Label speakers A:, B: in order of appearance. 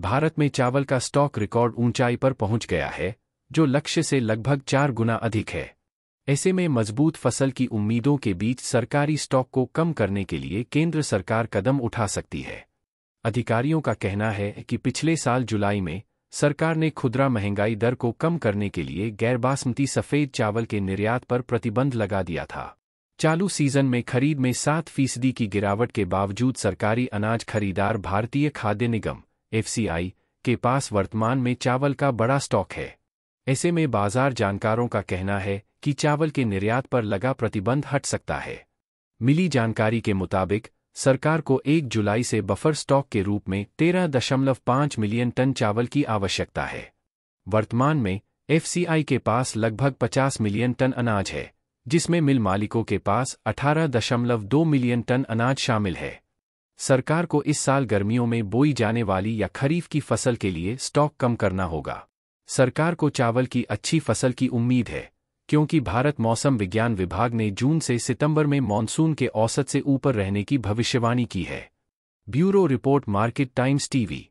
A: भारत में चावल का स्टॉक रिकॉर्ड ऊंचाई पर पहुंच गया है जो लक्ष्य से लगभग चार गुना अधिक है ऐसे में मजबूत फसल की उम्मीदों के बीच सरकारी स्टॉक को कम करने के लिए केंद्र सरकार कदम उठा सकती है अधिकारियों का कहना है कि पिछले साल जुलाई में सरकार ने खुदरा महंगाई दर को कम करने के लिए बासमती सफ़ेद चावल के निर्यात पर प्रतिबंध लगा दिया था चालू सीजन में खरीद में सात फीसदी की गिरावट के बावजूद सरकारी अनाज खरीदार भारतीय खाद्य निगम एफसीआई के पास वर्तमान में चावल का बड़ा स्टॉक है ऐसे में बाजार जानकारों का कहना है कि चावल के निर्यात पर लगा प्रतिबंध हट सकता है मिली जानकारी के मुताबिक सरकार को 1 जुलाई से बफर स्टॉक के रूप में 13.5 मिलियन टन चावल की आवश्यकता है वर्तमान में एफसीआई के पास लगभग 50 मिलियन टन अनाज है जिसमें मिल मालिकों के पास 18.2 मिलियन टन अनाज शामिल है सरकार को इस साल गर्मियों में बोई जाने वाली या खरीफ की फसल के लिए स्टॉक कम करना होगा सरकार को चावल की अच्छी फसल की उम्मीद है क्योंकि भारत मौसम विज्ञान विभाग ने जून से सितंबर में मानसून के औसत से ऊपर रहने की भविष्यवाणी की है bureau report market times TV